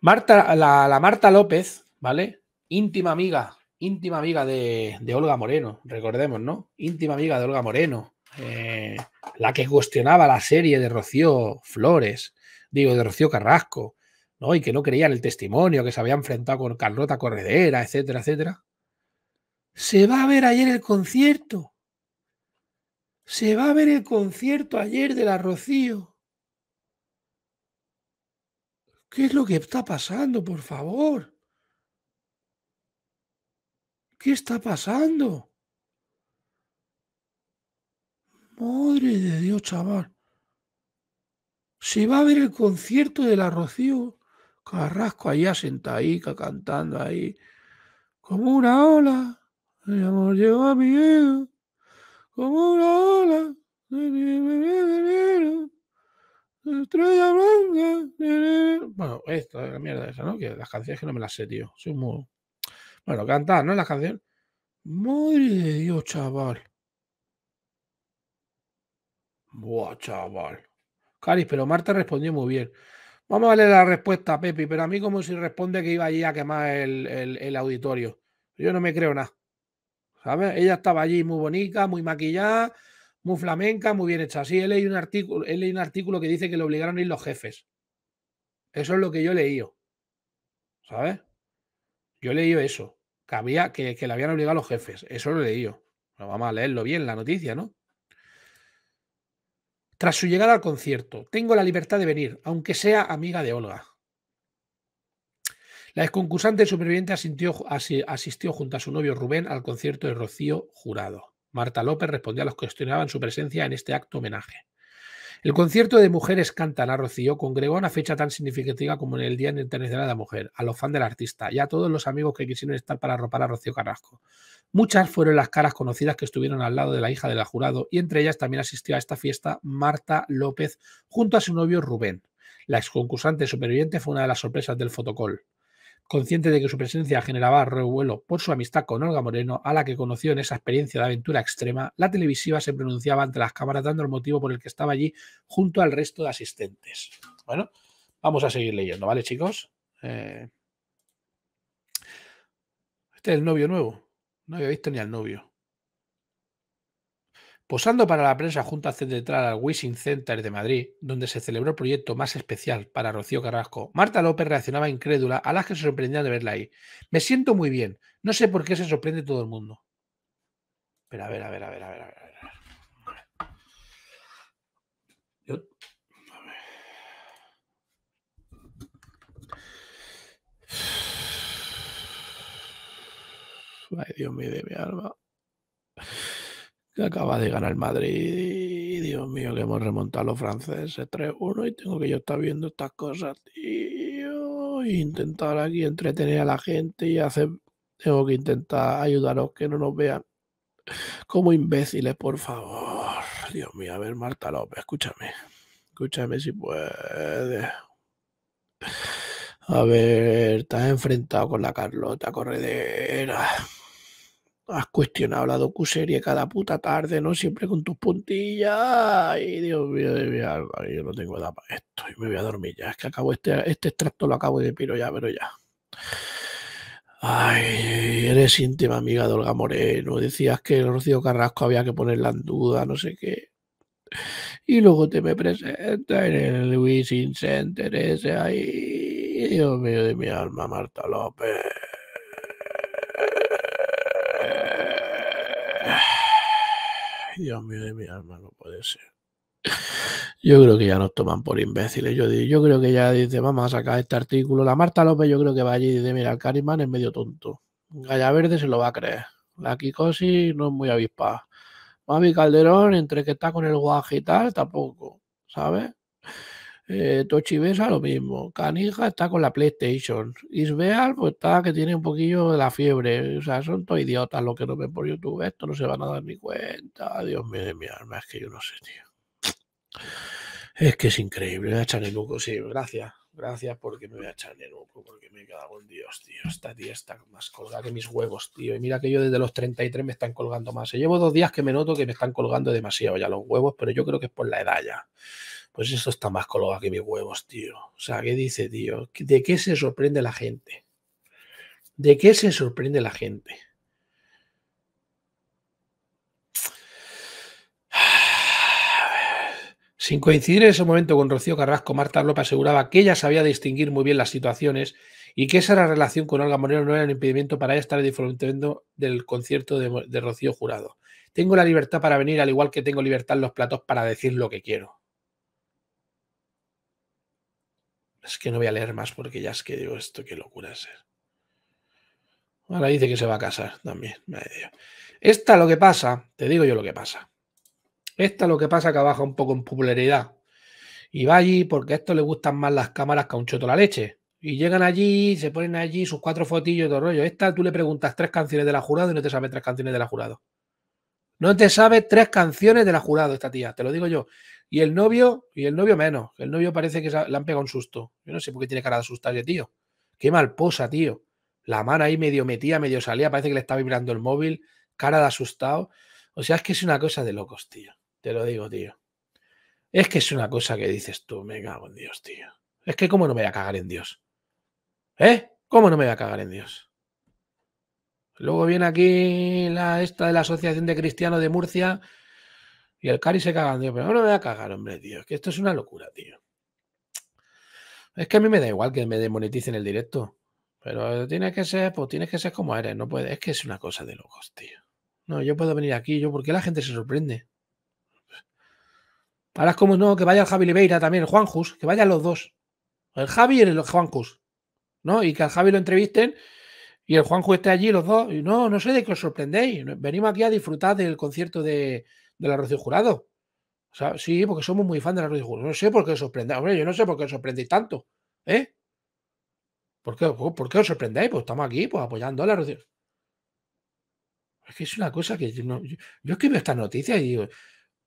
Marta, la, Marta López, ¿vale? Íntima amiga, íntima amiga de, de, Olga Moreno, recordemos, ¿no? Íntima amiga de Olga Moreno, eh, la que cuestionaba la serie de Rocío Flores, digo, de Rocío Carrasco, ¿no? Y que no creía en el testimonio, que se había enfrentado con Carlota Corredera, etcétera, etcétera. Se va a ver ayer el concierto. Se va a ver el concierto ayer de la Rocío. ¿Qué es lo que está pasando, por favor? ¿Qué está pasando? Madre de Dios, chaval. Se va a ver el concierto de la Rocío Carrasco allá sentadica, cantando ahí. Como una ola, mi amor lleva a Como una ola. Bueno, esta, la mierda esa, ¿no? Que las canciones que no me las sé, tío. Bueno, cantar, ¿no? La canción. Madre de Dios, chaval. Buah, chaval. Caris, pero Marta respondió muy bien. Vamos a leer la respuesta, Pepi, pero a mí como si responde que iba allí a quemar el, el auditorio. Yo no me creo nada. ¿Sabes? Ella estaba allí muy bonita, muy maquillada muy flamenca, muy bien hecha. Sí, he leído un artículo, he un artículo que dice que le obligaron a ir los jefes. Eso es lo que yo he leído. ¿Sabes? Yo he leído eso. Que, que, le habían obligado los jefes. Eso lo he leído. vamos a leerlo bien, la noticia, ¿no? Tras su llegada al concierto, tengo la libertad de venir, aunque sea amiga de Olga. La exconcursante superviviente asistió junto a su novio Rubén al concierto de Rocío Jurado. Marta López respondió a los que cuestionaban su presencia en este acto homenaje. El concierto de Mujeres Cantan a Rocío congregó una fecha tan significativa como en el Día Internacional de la Mujer, a los fans del artista y a todos los amigos que quisieron estar para arropar a Rocío Carrasco. Muchas fueron las caras conocidas que estuvieron al lado de la hija del jurado y entre ellas también asistió a esta fiesta Marta López junto a su novio Rubén. La exconcursante superviviente fue una de las sorpresas del fotocol. Consciente de que su presencia generaba revuelo por su amistad con Olga Moreno, a la que conoció en esa experiencia de aventura extrema, la televisiva se pronunciaba ante las cámaras dando el motivo por el que estaba allí junto al resto de asistentes. Bueno, vamos a seguir leyendo, ¿vale, chicos? Eh, este es el novio nuevo. No había visto ni al novio. Posando para la prensa junto junta central al Wishing Center de Madrid, donde se celebró el proyecto más especial para Rocío Carrasco, Marta López reaccionaba incrédula a las que se sorprendían de verla ahí. Me siento muy bien, no sé por qué se sorprende todo el mundo. Pero a ver, a ver, a ver, a ver, a ver. A ver. Ay, Dios mío, mi alma acaba de ganar Madrid. Dios mío, que hemos remontado a los franceses 3-1 y tengo que yo estar viendo estas cosas, tío. E intentar aquí entretener a la gente y hacer. Tengo que intentar ayudaros que no nos vean como imbéciles, por favor. Dios mío, a ver, Marta López, escúchame. Escúchame si puedes. A ver, estás enfrentado con la Carlota Corredera has cuestionado la docuserie cada puta tarde, ¿no? Siempre con tus puntillas. Ay, Dios mío, de mi alma. yo no tengo edad para esto. Y me voy a dormir ya. Es que acabo este, este extracto lo acabo de piro ya, pero ya. Ay, eres íntima amiga de Olga Moreno. Decías que el Rocío Carrasco había que ponerla en duda, no sé qué. Y luego te me presenta en el Luis Center ese ahí. Dios mío de mi alma, Marta López. Dios mío de mi alma, no puede ser. Yo creo que ya nos toman por imbéciles. Yo, yo creo que ya dice, vamos a sacar este artículo. La Marta López yo creo que va allí y dice, mira, el Carimán es medio tonto. Galla Verde se lo va a creer. La Kikosi no es muy avispada. Mami Calderón, entre que está con el guaje y tal, tampoco. ¿Sabes? Eh, Tochibesa lo mismo. Canija está con la PlayStation. Isbeal, pues está que tiene un poquillo de la fiebre. O sea, son todos idiotas los que no ven por YouTube. Esto no se van a dar ni cuenta. Dios mío de mi alma, es que yo no sé, tío. Es que es increíble, ¿eh? Chaneluco, sí, gracias. Gracias porque me voy a echar en el porque me he quedado con Dios, tío. Esta tía está más colgada que mis huevos, tío. Y mira que yo desde los 33 me están colgando más. Eh, llevo dos días que me noto que me están colgando demasiado ya los huevos, pero yo creo que es por la edad ya. Pues eso está más colgado que mis huevos, tío. O sea, ¿qué dice, tío? ¿De qué se sorprende la gente? ¿De qué se sorprende la gente? Sin coincidir en ese momento con Rocío Carrasco, Marta López aseguraba que ella sabía distinguir muy bien las situaciones y que esa relación con Olga Moreno no era un impedimento para ella estar disfrutando del concierto de, Rocío Jurado. Tengo la libertad para venir, al igual que tengo libertad en los platos para decir lo que quiero. Es que no voy a leer más porque ya es que digo esto, qué locura es. Ahora dice que se va a casar también. Esta lo que pasa, te digo yo lo que pasa. Esta lo que pasa que baja un poco en popularidad. Y va allí porque a esto le gustan más las cámaras que a un choto la leche. Y llegan allí, se ponen allí sus cuatro fotillos de rollo. Esta tú le preguntas tres canciones de la jurada y no te sabe tres canciones de la jurado. No te sabe tres canciones de la jurado esta tía, te lo digo yo. Y el novio, y el novio menos. El novio parece que le han pegado un susto. Yo no sé por qué tiene cara de asustarle, tío. Qué mal posa, tío. La mano ahí medio metía, medio salía, parece que le está vibrando el móvil, cara de asustado. O sea, es que es una cosa de locos, tío. Te lo digo, tío. Es que es una cosa que dices tú, me cago en Dios, tío. Es que cómo no me voy a cagar en Dios. ¿Eh? ¿Cómo no me voy a cagar en Dios? Luego viene aquí la, esta de la Asociación de Cristianos de Murcia y el Cari se caga en Dios. Pero no me voy a cagar, hombre, tío. Es que esto es una locura, tío. Es que a mí me da igual que me demoneticen el directo. Pero tienes que ser, pues tienes que ser como eres. No puedes. Es que es una cosa de locos, tío. No, yo puedo venir aquí, yo, porque la gente se sorprende? Ahora es como, no, que vaya el Javi Oliveira también, el Juanjus, que vayan los dos. El Javi y el Juanjus. ¿No? Y que al Javi lo entrevisten y el Jus esté allí, los dos. Y no, no sé de qué os sorprendéis. Venimos aquí a disfrutar del concierto de, la Rocío Jurado. O sea, sí, porque somos muy fans de la Rocío Jurado. No sé por qué os sorprendéis. Hombre, yo no sé por qué os sorprendéis tanto. ¿Eh? ¿Por qué, por qué os sorprendéis? Pues estamos aquí pues, apoyando a la Rocío. Es que es una cosa que yo, no, yo, yo estas noticias y digo,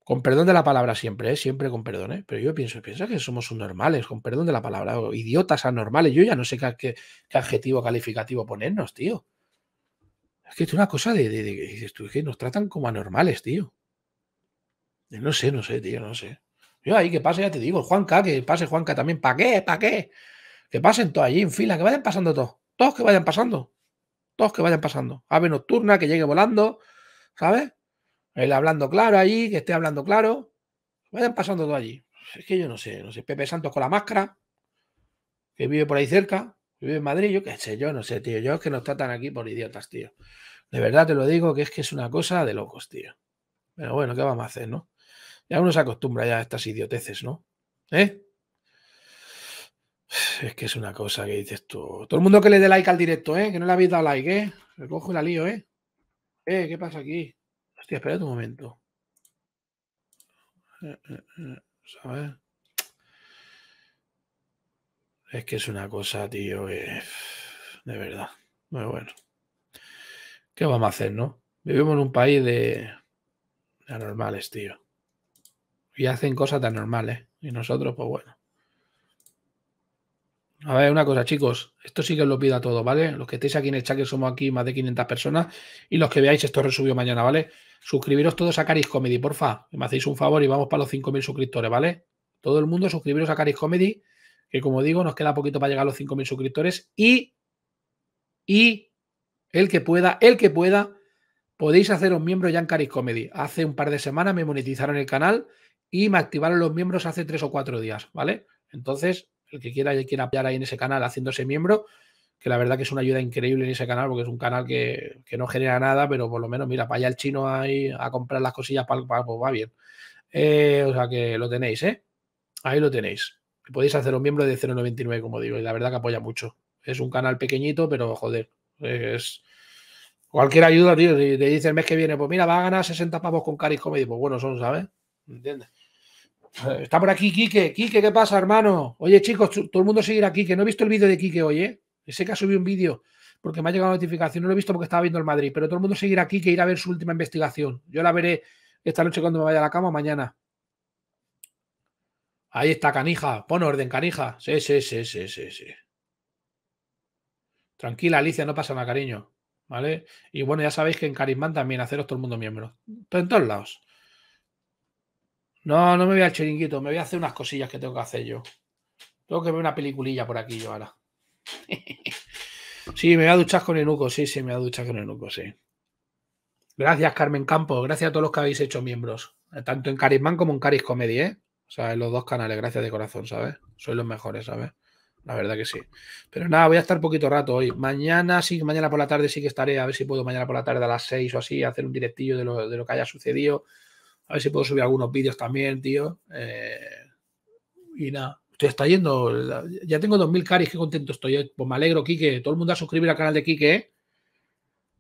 con perdón de la palabra siempre, ¿eh? siempre con perdón, ¿eh? pero yo pienso, piensa que somos normales, con perdón de la palabra, idiotas anormales, yo ya no sé qué, qué, adjetivo calificativo ponernos, tío. Es que es una cosa de, de, de, que nos tratan como anormales, tío. No sé, no sé, tío, no sé. Yo ahí que pase, ya te digo, Juanca, que pase Juanca también. ¿Para qué? ¿Para qué? Que pasen todos allí en fila, que vayan pasando todos. Todos que vayan pasando. Todos que vayan pasando. Ave nocturna, que llegue volando, ¿sabes? Él hablando claro allí, que esté hablando claro. Vayan pasando todo allí. Es que yo no sé, no sé. Pepe Santos con la máscara, que vive por ahí cerca, vive en Madrid, yo qué sé, yo no sé, tío. Yo es que nos tratan aquí por idiotas, tío. De verdad te lo digo, que es que es una cosa de locos, tío. Pero bueno, ¿qué vamos a hacer, no? Ya uno se acostumbra ya a estas idioteces, ¿no? ¿Eh? Es que es una cosa que dices tú. Todo el mundo que le dé like al directo, ¿eh? Que no le habéis dado like, ¿eh? Recojo y la lío, ¿eh? ¿Eh? ¿Qué pasa aquí? un momento. Eh, eh, eh, es que es una cosa, tío, De verdad. Muy bueno. ¿Qué vamos a hacer, no? Vivimos en un país de. de anormales, tío. Y hacen cosas tan normales. Y nosotros, pues bueno. A ver, una cosa, chicos, esto sí que os lo pido a todos, ¿vale? Los que estéis aquí en el chat, que somos aquí más de 500 personas, y los que veáis esto resubió mañana, ¿vale? Suscribiros todos a Caris Comedy, porfa, me hacéis un favor y vamos para los 5.000 suscriptores, ¿vale? Todo el mundo suscribiros a Caris Comedy, que como digo, nos queda poquito para llegar a los 5.000 suscriptores, y, y, el que pueda, el que pueda, podéis hacer un miembro ya en Caris Comedy. Hace un par de semanas me monetizaron el canal y me activaron los miembros hace tres o cuatro días, ¿vale? Entonces, el que quiera y quiera apoyar ahí en ese canal haciéndose miembro, que la verdad que es una ayuda increíble en ese canal, porque es un canal que, no genera nada, pero por lo menos, mira, para allá el chino ahí a comprar las cosillas para, pues va bien. Eh, o sea que lo tenéis, ¿eh? Ahí lo tenéis. Podéis hacer un miembro de 0.99, como digo, y la verdad que apoya mucho. Es un canal pequeñito, pero joder, es... Cualquier ayuda, tío, si te dice el mes que viene, pues mira, va a ganar 60 pavos con Caris Comedy, pues bueno, son, ¿sabes? ¿Entiendes? Eh, está por aquí Quique. Quique, ¿qué pasa, hermano? Oye, chicos, todo el mundo seguirá aquí. Que No he visto el vídeo de Quique hoy, ¿eh? Sé que ha subido un vídeo porque me ha llegado la notificación. No lo he visto porque estaba viendo el Madrid, pero todo el mundo seguirá aquí. Que e ir a ver su última investigación. Yo la veré esta noche cuando me vaya a la cama mañana. Ahí está, canija. Pon orden, canija. Sí, sí, sí, sí, sí, sí. Tranquila, Alicia, no pasa nada, cariño. ¿Vale? Y bueno, ya sabéis que en Carismán también haceros todo el mundo miembro. En todos lados. No, no me voy al chiringuito, me voy a hacer unas cosillas que tengo que hacer yo. Tengo que ver una peliculilla por aquí yo ahora. sí, me voy a duchar con Enuco, sí, sí, me voy a duchar con Enuco, sí. Gracias, Carmen Campos, gracias a todos los que habéis hecho miembros, tanto en Carismán como en Caris Comedy, ¿eh? O sea, en los dos canales, gracias de corazón, ¿sabes? Sois los mejores, ¿sabes? La verdad que sí. Pero nada, voy a estar poquito rato hoy. Mañana sí, mañana por la tarde sí que estaré, a ver si puedo mañana por la tarde a las 6 o así, hacer un directillo de lo, de lo que haya sucedido a ver si puedo subir algunos vídeos también, tío. Eh, y nada, estoy está yendo. Ya tengo 2.000 caris, qué contento estoy. Eh. Pues me alegro, Quique. Todo el mundo a suscribir al canal de Quique, ¿eh?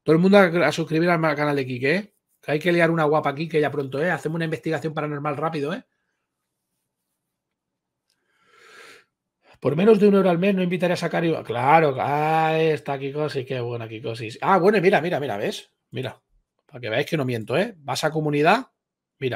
Todo el mundo a suscribir al canal de Quique, ¿eh? Que hay que liar una guapa aquí que ya pronto, ¿eh? Hacemos una investigación paranormal rápido, ¿eh? Por menos de un euro al mes no invitaré a sacar... Claro, ah, está Kikosis, qué buena Kikosis. Ah, bueno, mira, mira, mira, ¿ves? Mira, para que veáis que no miento, ¿eh? Vas a comunidad,